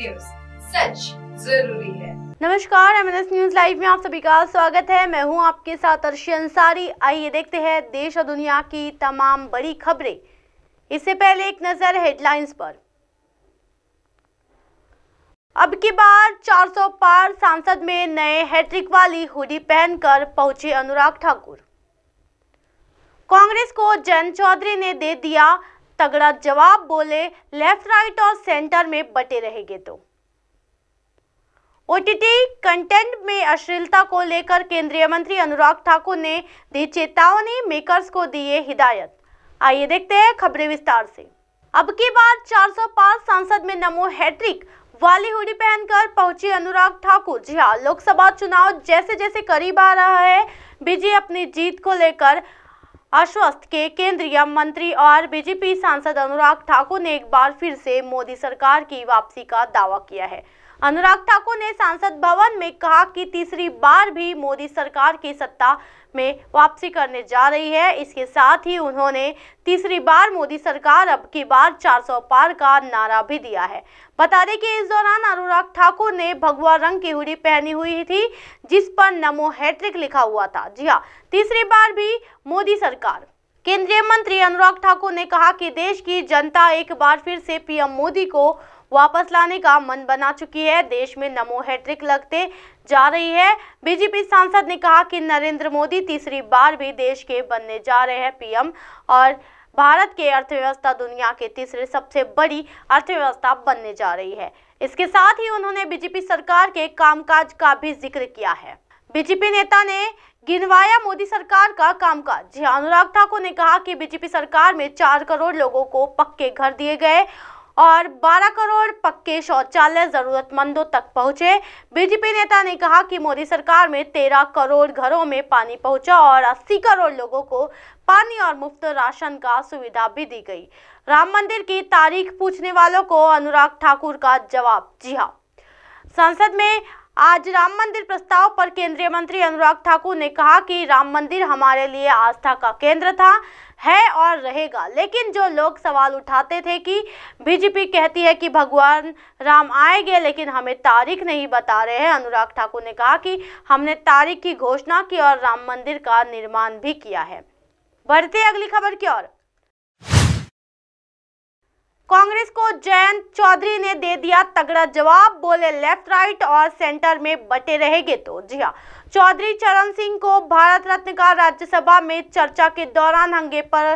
news सच जरूरी है नमस्कार एम न्यूज लाइव में आप सभी का स्वागत है मैं हूं आपके साथ अर्शी अंसारी आइए देखते हैं देश और दुनिया की तमाम बड़ी खबरें इससे पहले एक नजर हेडलाइंस पर अब की बार 400 पार सांसद में नए हैट्रिक वाली हुडी पहनकर पहुंचे अनुराग ठाकुर कांग्रेस को जयंत चौधरी ने दे दिया तगड़ा जवाब बोले लेफ्ट राइट और सेंटर में बटे रहेंगे तो ओटीटी कंटेंट में अश्लीलता को लेकर केंद्रीय मंत्री अनुराग ठाकुर ने दी चेतावनी मेकर्स को दिए हिदायत आइए देखते हैं खबरें विस्तार से अब की बार 405 सांसद में नमो हैट्रिक वाली हुडी पहनकर पहुंची अनुराग ठाकुर जी हाँ लोकसभा चुनाव जैसे जैसे करीब आ रहा है बीजे अपनी जीत को लेकर आश्वस्त के केंद्रीय मंत्री और बीजेपी सांसद अनुराग ठाकुर ने एक बार फिर से मोदी सरकार की वापसी का दावा किया है अनुराग ठाकुर ने सांसद भवन में कहा कि तीसरी बार भी मोदी सरकार की सत्ता में वापसी करने जा रही है इसके साथ ही उन्होंने तीसरी बार मोदी सरकार अब की बार 400 पार का नारा भी दिया है बता दें कि इस दौरान अनुराग ठाकुर ने भगवा रंग की हुडी पहनी हुई थी जिस पर नमो हैट्रिक लिखा हुआ था जी हाँ तीसरी बार भी मोदी सरकार केंद्रीय मंत्री अनुराग ठाकुर ने कहा कि देश की जनता एक बार फिर से पीएम मोदी को वापस लाने का मन बना चुकी है देश में नमो हैट्रिक लगते जा रही है बीजेपी सांसद ने कहा कि नरेंद्र मोदी तीसरी बार भी देश के बनने जा रहे हैं पीएम और भारत की अर्थव्यवस्था दुनिया के तीसरे सबसे बड़ी अर्थव्यवस्था बनने जा रही है इसके साथ ही उन्होंने बीजेपी सरकार के कामकाज का भी जिक्र किया है बीजेपी नेता ने गिनवाया मोदी सरकार का कामकाज जी हाँ, अनुराग ठाकुर ने कहा कि बीजेपी सरकार में चार करोड़ लोगों को पक्के घर दिए गए और 12 करोड़ पक्के शौचालय जरूरतमंदों तक पहुंचे बीजेपी नेता ने कहा कि मोदी सरकार में 13 करोड़ घरों में पानी पहुंचा और 80 करोड़ लोगों को पानी और मुफ्त राशन का सुविधा भी दी गई राम मंदिर की तारीख पूछने वालों को अनुराग ठाकुर का जवाब जी हाँ संसद में आज राम मंदिर प्रस्ताव पर केंद्रीय मंत्री अनुराग ठाकुर ने कहा कि राम मंदिर हमारे लिए आस्था का केंद्र था है और रहेगा लेकिन जो लोग सवाल उठाते थे कि बीजेपी कहती है कि भगवान राम आएंगे लेकिन हमें तारीख नहीं बता रहे हैं अनुराग ठाकुर ने कहा कि हमने तारीख की घोषणा की और राम मंदिर का निर्माण भी किया है बढ़ते अगली खबर की ओर कांग्रेस को जयंत चौधरी ने दे दिया तगड़ा जवाब बोले लेफ्ट राइट और सेंटर में बटे रहेंगे तो जी हाँ चौधरी चरण सिंह को भारत रत्न का राज्यसभा में चर्चा के दौरान हंगे पर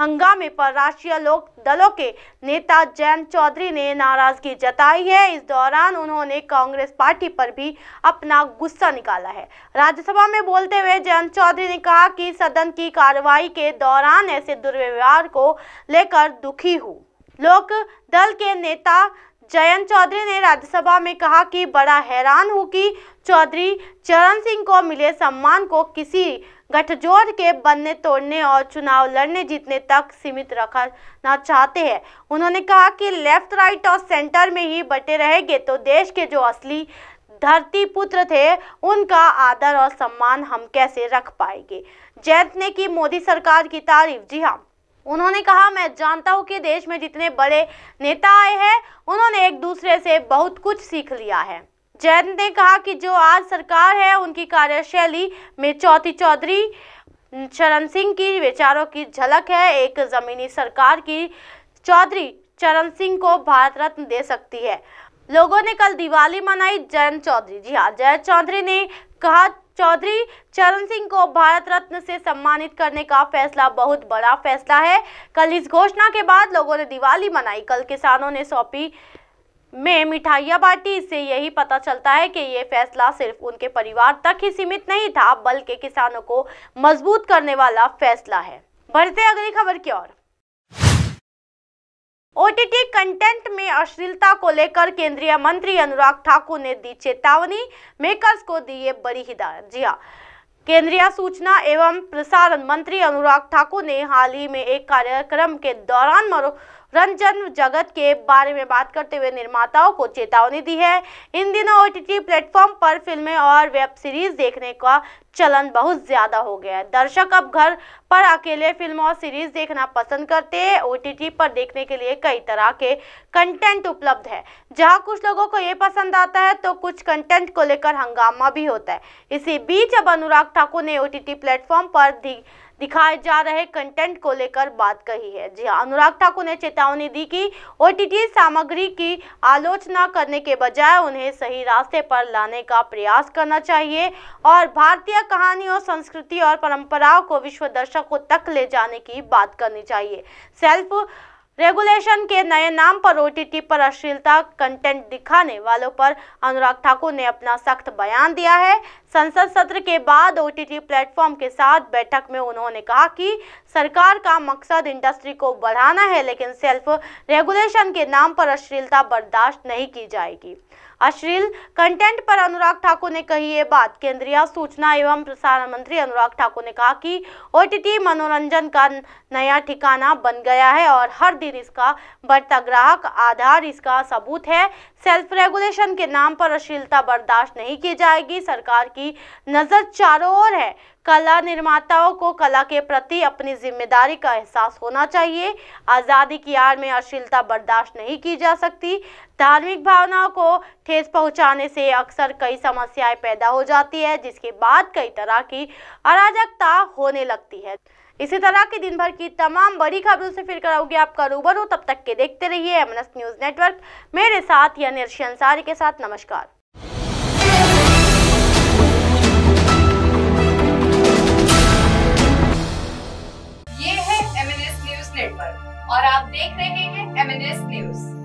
हंगामे पर राष्ट्रीय लोक दलों के नेता जयंत चौधरी ने नाराजगी जताई है इस दौरान उन्होंने कांग्रेस पार्टी पर भी अपना गुस्सा निकाला है राज्यसभा में बोलते हुए जयंत चौधरी ने कहा कि सदन की कार्रवाई के दौरान ऐसे दुर्व्यवहार को लेकर दुखी हूँ लोक दल के नेता जयंत चौधरी ने राज्यसभा में कहा कि बड़ा हैरान हूँ कि चौधरी चरण सिंह को मिले सम्मान को किसी गठजोड़ के बनने तोड़ने और चुनाव लड़ने जीतने तक सीमित रखना चाहते हैं उन्होंने कहा कि लेफ्ट राइट और सेंटर में ही बटे रहेंगे तो देश के जो असली धरती पुत्र थे उनका आदर और सम्मान हम कैसे रख पाएंगे जयंत ने की मोदी सरकार की तारीफ जी हाँ उन्होंने कहा मैं जानता हूँ कि देश में जितने बड़े नेता आए हैं उन्होंने एक दूसरे से बहुत कुछ सीख लिया है जैन ने कहा कि जो आज सरकार है उनकी कार्यशैली में चौथी चौधरी चरण सिंह की विचारों की झलक है एक जमीनी सरकार की चौधरी चरण सिंह को भारत रत्न दे सकती है लोगों ने कल दिवाली मनाई जयंत चौधरी जी हाँ जयंत चौधरी ने कहा चौधरी चरण सिंह को भारत रत्न से सम्मानित करने का फैसला बहुत बड़ा फैसला है कल इस घोषणा के बाद लोगों ने दिवाली मनाई कल किसानों ने सौंपी में मिठाइयाँ बांटी इससे यही पता चलता है कि ये फैसला सिर्फ उनके परिवार तक ही सीमित नहीं था बल्कि किसानों को मजबूत करने वाला फैसला है बढ़ते अगली खबर की ओर ओटीटी कंटेंट में अश्लीलता को लेकर केंद्रीय मंत्री अनुराग ठाकुर ने दी चेतावनी मेकर्स को दी ये बड़ी हिदायत जी हाँ केंद्रीय सूचना एवं प्रसारण मंत्री अनुराग ठाकुर ने हाल ही में एक कार्यक्रम के दौरान रंजन जगत के बारे में बात करते हुए निर्माताओं को चेतावनी दी है इन दिनों ओ प्लेटफॉर्म पर फिल्में और वेब सीरीज देखने का चलन बहुत ज़्यादा हो गया है दर्शक अब घर पर अकेले फिल्म और सीरीज देखना पसंद करते हैं ओ पर देखने के लिए कई तरह के कंटेंट उपलब्ध है जहां कुछ लोगों को ये पसंद आता है तो कुछ कंटेंट को लेकर हंगामा भी होता है इसी बीच अब अनुराग ठाकुर ने ओ टी प्लेटफॉर्म पर दी दिखाए जा रहे कंटेंट को लेकर बात कही है जी हाँ अनुराग ठाकुर ने चेतावनी दी कि ओ सामग्री की आलोचना करने के बजाय उन्हें सही रास्ते पर लाने का प्रयास करना चाहिए और भारतीय कहानियों संस्कृति और परंपराओं को विश्व दर्शकों तक ले जाने की बात करनी चाहिए सेल्फ रेगुलेशन के नए नाम पर ओटीटी पर अश्लीलता कंटेंट दिखाने वालों पर अनुराग ठाकुर ने अपना सख्त बयान दिया है संसद सत्र के बाद ओटीटी प्लेटफॉर्म के साथ बैठक में उन्होंने कहा कि सरकार का मकसद इंडस्ट्री को बढ़ाना है लेकिन सेल्फ रेगुलेशन के नाम पर अश्लीलता बर्दाश्त नहीं की जाएगी अश्लील कंटेंट पर अनुराग ठाकुर ने कही ये बात केंद्रीय सूचना एवं प्रसारण मंत्री अनुराग ठाकुर ने कहा कि ओटीटी मनोरंजन का नया ठिकाना बन गया है और हर दिन इसका बढ़ता ग्राहक आधार इसका सबूत है सेल्फ रेगुलेशन के नाम पर अश्लीलता बर्दाश्त नहीं की जाएगी सरकार की नज़र चारों ओर है कला निर्माताओं को कला के प्रति अपनी जिम्मेदारी का एहसास होना चाहिए आज़ादी की आड़ में अश्लीलता बर्दाश्त नहीं की जा सकती धार्मिक भावनाओं को ठेस पहुंचाने से अक्सर कई समस्याएं पैदा हो जाती है जिसके बाद कई तरह की अराजकता होने लगती है इसी तरह की दिन भर की तमाम बड़ी खबरों से फिर कराऊंगी आपका रूबरू तब तक के देखते रहिए एमएनएस न्यूज नेटवर्क मेरे साथ यानी अर्शी अंसारी के साथ नमस्कार ये है न्यूज नेटवर्क और आप देख रहे हैं एमएनएस न्यूज